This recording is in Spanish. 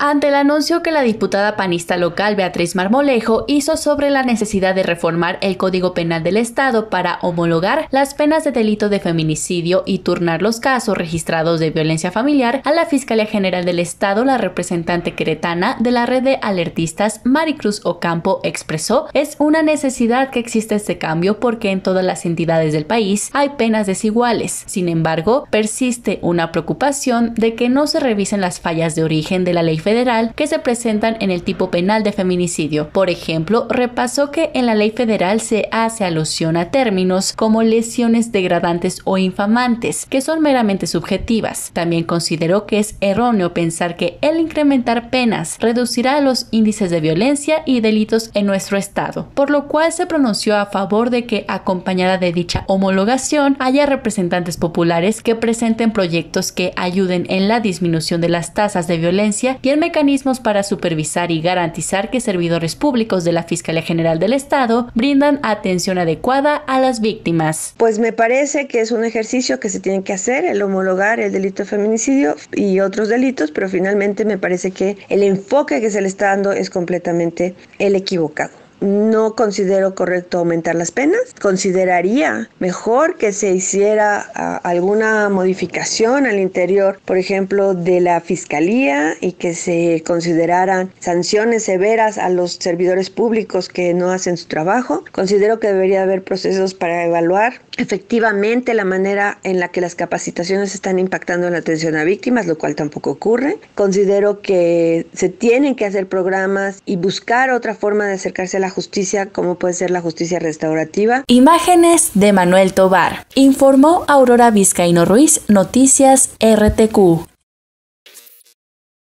ante el anuncio que la diputada panista local Beatriz Marmolejo hizo sobre la necesidad de reformar el Código Penal del Estado para homologar las penas de delito de feminicidio y turnar los casos registrados de violencia familiar a la Fiscalía General del Estado, la representante queretana de la red de alertistas Maricruz Ocampo expresó, es una necesidad que existe este cambio porque en todas las entidades del país hay penas desiguales. Sin embargo, persiste una preocupación de que no se revisen las fallas de origen de la ley federal que se presentan en el tipo penal de feminicidio. Por ejemplo, repasó que en la ley federal se hace alusión a términos como lesiones degradantes o infamantes, que son meramente subjetivas. También consideró que es erróneo pensar que el incrementar penas reducirá los índices de violencia y delitos en nuestro Estado, por lo cual se pronunció a favor de que, acompañada de dicha homologación, haya representantes populares que presenten proyectos que ayuden en la disminución de las tasas de violencia y en mecanismos para supervisar y garantizar que servidores públicos de la Fiscalía General del Estado brindan atención adecuada a las víctimas. Pues me parece que es un ejercicio que se tiene que hacer, el homologar el delito de feminicidio y otros delitos, pero finalmente me parece que el enfoque que se le está dando es completamente el equivocado no considero correcto aumentar las penas. Consideraría mejor que se hiciera ah, alguna modificación al interior, por ejemplo, de la fiscalía y que se consideraran sanciones severas a los servidores públicos que no hacen su trabajo. Considero que debería haber procesos para evaluar efectivamente la manera en la que las capacitaciones están impactando en la atención a víctimas, lo cual tampoco ocurre. Considero que se tienen que hacer programas y buscar otra forma de acercarse a la justicia, como puede ser la justicia restaurativa. Imágenes de Manuel Tobar, informó Aurora Vizcaíno Ruiz, Noticias RTQ.